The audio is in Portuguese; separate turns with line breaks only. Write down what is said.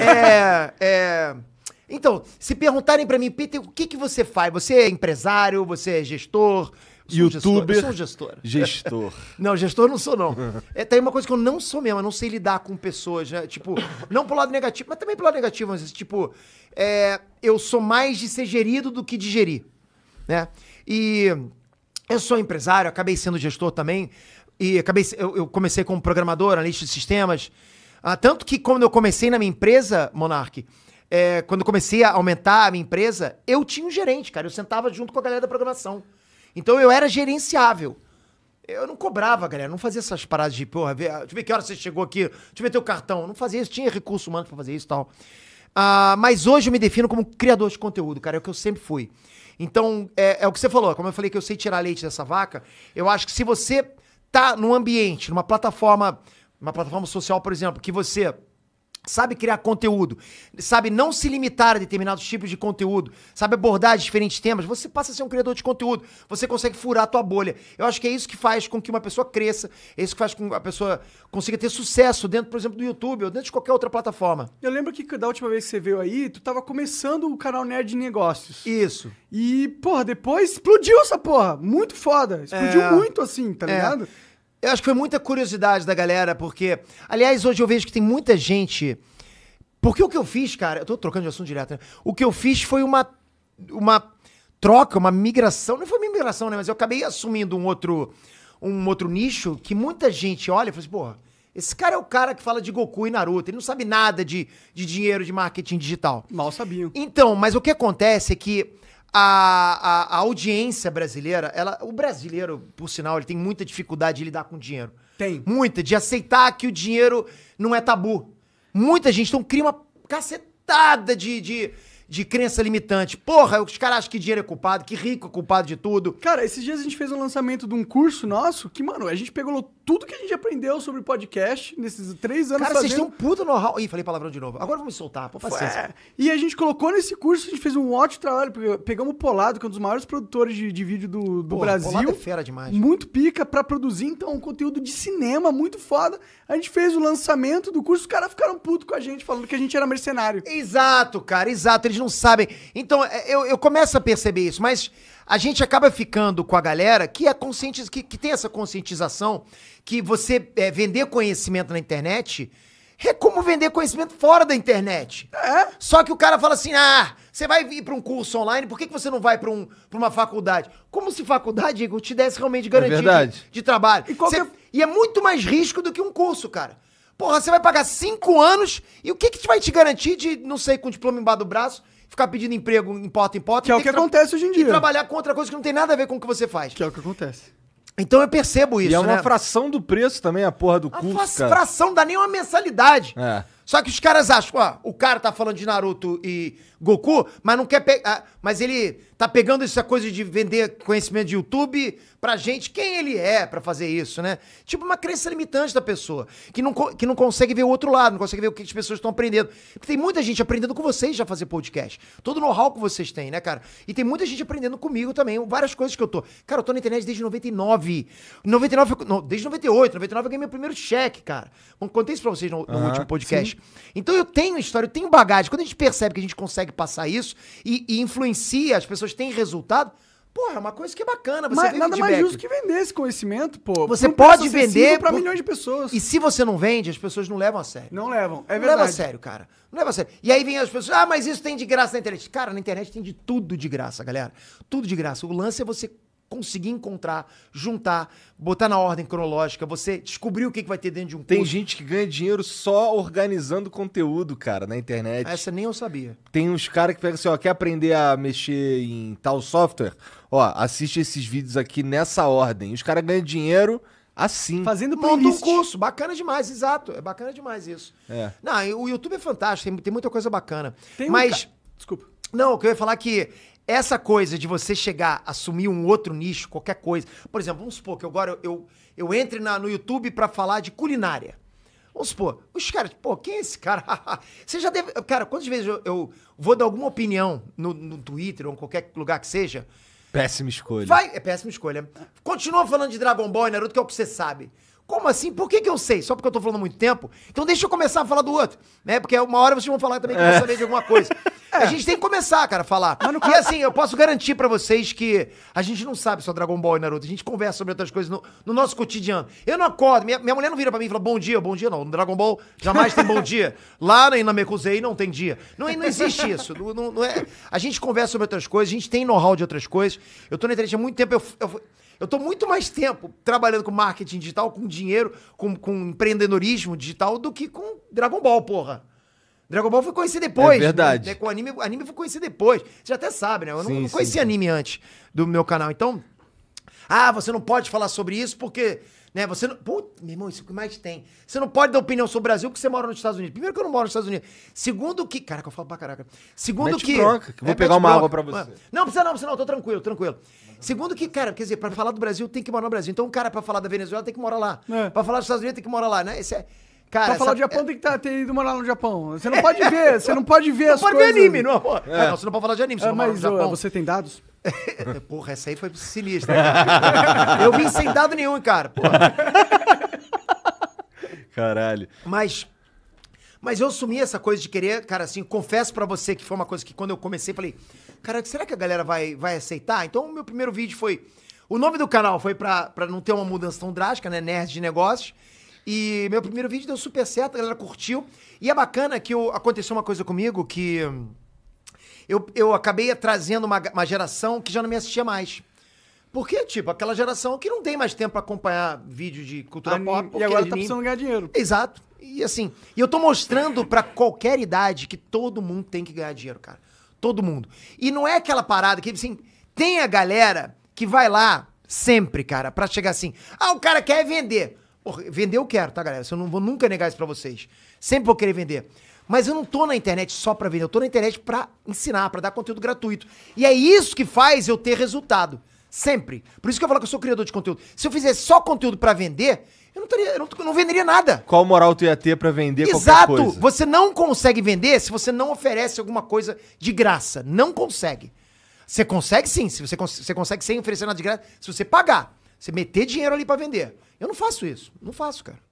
é, é... Então, se perguntarem para mim, Peter, o que, que você faz? Você é empresário, você é gestor? YouTube? Eu sou gestor. Gestor. não, gestor não sou, não. É, tem uma coisa que eu não sou mesmo, eu não sei lidar com pessoas, né? Tipo, não pro lado negativo, mas também pro lado negativo, mas tipo, é, eu sou mais de ser gerido do que de gerir, né? E eu sou empresário, acabei sendo gestor também, e acabei, eu, eu comecei como programador, analista de sistemas, ah, tanto que quando eu comecei na minha empresa, Monark, é, quando eu comecei a aumentar a minha empresa, eu tinha um gerente, cara. Eu sentava junto com a galera da programação. Então eu era gerenciável. Eu não cobrava, galera. Não fazia essas paradas de, porra, vê, deixa eu ver que hora você chegou aqui, deixa eu ver teu cartão. Não fazia isso. Tinha recurso humano para fazer isso e tal. Ah, mas hoje eu me defino como criador de conteúdo, cara. É o que eu sempre fui. Então, é, é o que você falou. Como eu falei que eu sei tirar leite dessa vaca, eu acho que se você tá num ambiente, numa plataforma uma plataforma social, por exemplo, que você sabe criar conteúdo, sabe não se limitar a determinados tipos de conteúdo, sabe abordar diferentes temas, você passa a ser um criador de conteúdo, você consegue furar a tua bolha. Eu acho que é isso que faz com que uma pessoa cresça, é isso que faz com que a pessoa consiga ter sucesso dentro, por exemplo, do YouTube ou dentro de qualquer outra plataforma. Eu lembro que da última vez que você veio aí, tu tava começando o canal Nerd de Negócios. Isso. E, porra, depois explodiu essa porra, muito foda, explodiu é... muito assim, tá é. ligado? Eu acho que foi muita curiosidade da galera, porque. Aliás, hoje eu vejo que tem muita gente. Porque o que eu fiz, cara. Eu tô trocando de assunto direto, né? O que eu fiz foi uma. Uma troca, uma migração. Não foi uma migração, né? Mas eu acabei assumindo um outro. Um outro nicho que muita gente olha e fala assim, porra. Esse cara é o cara que fala de Goku e Naruto. Ele não sabe nada de, de dinheiro, de marketing digital. Mal sabia. Então, mas o que acontece é que a, a, a, audiência brasileira, ela, o brasileiro, por sinal, ele tem muita dificuldade de lidar com dinheiro. Tem. Muita, de aceitar que o dinheiro não é tabu. Muita gente, então cria uma cacetada de, de de crença limitante. Porra, os caras acham que dinheiro é culpado, que rico é culpado de tudo. Cara, esses dias a gente fez um lançamento de um curso nosso que, mano, a gente pegou tudo que a gente aprendeu sobre podcast nesses três anos. Cara, fazendo... vocês têm um puta know-how. Ih, falei palavrão de novo. Agora vamos soltar, pô, fazer E a gente colocou nesse curso, a gente fez um ótimo trabalho. Pegamos o Polado, que é um dos maiores produtores de, de vídeo do, do Porra, Brasil. Polado é fera demais. Muito pica pra produzir, então, um conteúdo de cinema muito foda. A gente fez o lançamento do curso, os caras ficaram putos com a gente, falando que a gente era mercenário. Exato, cara, exato. Eles eles não sabem. Então, é, eu, eu começo a perceber isso, mas a gente acaba ficando com a galera que é consciente, que, que tem essa conscientização que você é, vender conhecimento na internet é como vender conhecimento fora da internet. É? Só que o cara fala assim: ah, você vai vir para um curso online, por que, que você não vai para um, uma faculdade? Como se faculdade, Igor, te desse realmente é garantia é de, de, trabalho. E, qualquer... Cê... É e é muito mais risco do que um curso, cara. Porra, você vai pagar cinco anos e o que, que vai te garantir de, não sei, com o diploma embaixo do braço, ficar pedindo emprego em porta em porta? Que é o que, acontece hoje em dia. E trabalhar com outra coisa que não tem nada a ver com o que você faz. Que é o que acontece. Então eu percebo isso, E é uma né? fração do preço também, a porra do a curso, cara. fração dá nem uma mensalidade. É. Só que os caras acham, ó, o cara tá falando de Naruto e Goku, mas não quer pegar. Ah, mas ele tá pegando essa coisa de vender conhecimento de YouTube pra gente quem ele é para fazer isso, né? Tipo uma crença limitante da pessoa, que não, que não consegue ver o outro lado, não consegue ver o que as pessoas estão aprendendo. Porque tem muita gente aprendendo com vocês já fazer podcast. Todo know-how que vocês têm, né, cara? E tem muita gente aprendendo comigo também, várias coisas que eu tô. Cara, eu tô na internet desde 99. 99 não, desde 98, 99 eu ganhei meu primeiro cheque, cara. Bom, contei isso pra vocês no, no uhum, último podcast. Sim. Então eu tenho história, eu tenho bagagem. Quando a gente percebe que a gente consegue passar isso e, e influencia, as pessoas têm resultado, Porra, é uma coisa que é bacana. Você mas, nada mais justo que vender esse conhecimento, pô. Você pode vender para milhões de pessoas. E se você não vende, as pessoas não levam a sério. Não levam, é verdade. Não leva a sério, cara. Não leva a sério. E aí vem as pessoas, ah, mas isso tem de graça na internet. Cara, na internet tem de tudo de graça, galera. Tudo de graça. O lance é você conseguir encontrar, juntar, botar na ordem cronológica, você descobrir o que, que vai ter dentro de um Tem curso. gente que ganha dinheiro só organizando conteúdo, cara, na internet. Essa nem eu sabia. Tem uns caras que pegam assim, ó, quer aprender a mexer em tal software? Ó, assiste esses vídeos aqui nessa ordem. Os caras ganham dinheiro assim. Fazendo playlist. Monta um curso, bacana demais, exato. É bacana demais isso. É. Não, o YouTube é fantástico, tem, muita coisa bacana. Tem Mas... Um ca... Desculpa. Não, o que eu ia falar é que essa coisa de você chegar, assumir um outro nicho, qualquer coisa. Por exemplo, vamos supor que agora eu, eu, eu entre na, no YouTube para falar de culinária. Vamos supor, os caras, pô, quem é esse cara? você já deve. Cara, quantas vezes eu, eu vou dar alguma opinião no, no Twitter ou em qualquer lugar que seja? Péssima escolha. Vai, é péssima escolha. Continua falando de Dragon Ball e Naruto, que é o que você sabe. Como assim? Por que, que eu sei? Só porque eu tô falando muito tempo? Então deixa eu começar a falar do outro, né? Porque é uma hora vocês vão falar também que é. eu de alguma coisa. É. A gente tem que começar, cara, a falar. Mano, e assim, eu posso garantir para vocês que a gente não sabe só Dragon Ball e Naruto. A gente conversa sobre outras coisas no, no nosso cotidiano. Eu não acordo, minha, minha, mulher não vira pra mim e fala bom dia, bom dia não. No Dragon Ball jamais tem bom dia. Lá na Inamekuzei não tem dia. Não, não existe isso. Não, não, é. A gente conversa sobre outras coisas, a gente tem know-how de outras coisas. Eu tô na internet há muito tempo, eu, eu eu estou muito mais tempo trabalhando com marketing digital, com dinheiro, com, com empreendedorismo digital do que com Dragon Ball, porra. Dragon Ball foi conhecer depois. É verdade. Né? né com anime, anime foi conhecer depois. Você até sabe, né? Eu sim, não, não conhecia anime antes do meu canal. Então, ah, você não pode falar sobre isso porque. Né, você não. Pô, meu irmão, isso é o que mais tem. Você não pode dar opinião sobre o Brasil porque você mora nos Estados Unidos. Primeiro que eu não moro nos Estados Unidos. Segundo que. Caraca, eu falo pra caraca. Segundo mete que. Bronca, que vou é, pegar uma água pra você. Ah, não, precisa não, precisa não, tô tranquilo, tranquilo. Segundo que, cara, quer dizer, pra falar do Brasil tem que morar no Brasil. Então, um cara pra falar da Venezuela tem que morar lá. É. Pra falar dos Estados Unidos tem que morar lá, né? Esse é. Cara, pra essa... falar do Japão, tem que tá, ter ido morar no Japão. Você não pode ver, você não pode ver não as pode coisas. pode ver anime, não. É. não. Você não pode falar de anime, você é, não mas, Japão. Você tem dados? Porra, essa aí foi sinistra. eu vim sem dado nenhum, cara. Porra. Caralho. Mas, mas eu assumi essa coisa de querer, cara, assim, confesso para você que foi uma coisa que quando eu comecei, falei, cara, será que a galera vai, vai aceitar? Então, o meu primeiro vídeo foi... O nome do canal foi para não ter uma mudança tão drástica, né? Nerd de Negócios. E meu primeiro vídeo deu super certo, a galera curtiu. E é bacana que eu, aconteceu uma coisa comigo que hum, eu, eu acabei trazendo uma, uma geração que já não me assistia mais. Porque, tipo, aquela geração que não tem mais tempo para acompanhar vídeo de cultura Anime, pop. E agora é tá anime. tá precisando ganhar dinheiro. Exato. E assim, e eu tô mostrando para qualquer idade que todo mundo tem que ganhar dinheiro, cara. Todo mundo. E não é aquela parada que, assim, tem a galera que vai lá sempre, cara, para chegar assim. Ah, o cara quer vender. Porra, vender eu quero, tá, galera? Eu não vou nunca negar isso pra vocês. Sempre vou querer vender. Mas eu não tô na internet só pra vender, eu tô na internet pra ensinar, pra dar conteúdo gratuito. E é isso que faz eu ter resultado. Sempre. Por isso que eu falo que eu sou criador de conteúdo. Se eu fizesse só conteúdo pra vender, eu não, teria, eu não, não venderia nada. Qual moral tu ia ter pra vender Exato. qualquer coisa? Você não consegue vender se você não oferece alguma coisa de graça. Não consegue. Você consegue sim, se você, cons você consegue sem oferecer nada de graça, se você pagar. Você meter dinheiro ali para vender. Eu não faço isso. Não faço, cara.